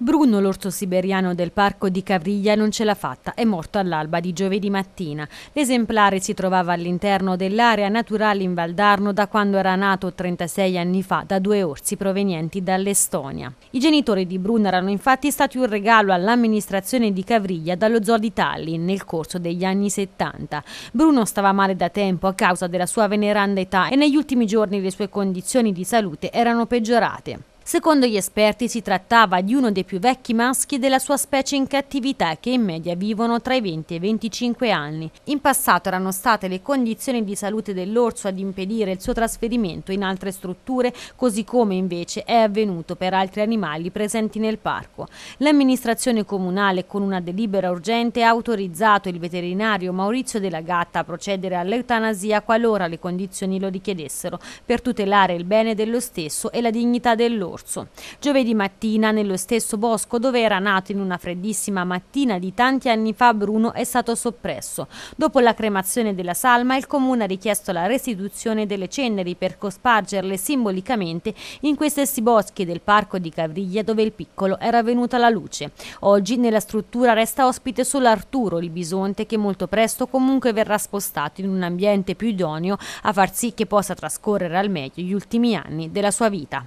Bruno, l'orso siberiano del parco di Cavriglia, non ce l'ha fatta, è morto all'alba di giovedì mattina. L'esemplare si trovava all'interno dell'area naturale in Valdarno da quando era nato 36 anni fa da due orsi provenienti dall'Estonia. I genitori di Bruno erano infatti stati un regalo all'amministrazione di Cavriglia dallo zoo di Tallinn nel corso degli anni 70. Bruno stava male da tempo a causa della sua veneranda età e negli ultimi giorni le sue condizioni di salute erano peggiorate. Secondo gli esperti si trattava di uno dei più vecchi maschi della sua specie in cattività che in media vivono tra i 20 e i 25 anni. In passato erano state le condizioni di salute dell'orso ad impedire il suo trasferimento in altre strutture, così come invece è avvenuto per altri animali presenti nel parco. L'amministrazione comunale con una delibera urgente ha autorizzato il veterinario Maurizio della Gatta a procedere all'eutanasia qualora le condizioni lo richiedessero per tutelare il bene dello stesso e la dignità dell'orso scorso. Giovedì mattina, nello stesso bosco dove era nato in una freddissima mattina di tanti anni fa, Bruno è stato soppresso. Dopo la cremazione della salma, il comune ha richiesto la restituzione delle ceneri per cospargerle simbolicamente in quei stessi boschi del parco di Cavriglia dove il piccolo era venuto alla luce. Oggi nella struttura resta ospite solo Arturo, il bisonte, che molto presto comunque verrà spostato in un ambiente più idoneo a far sì che possa trascorrere al meglio gli ultimi anni della sua vita.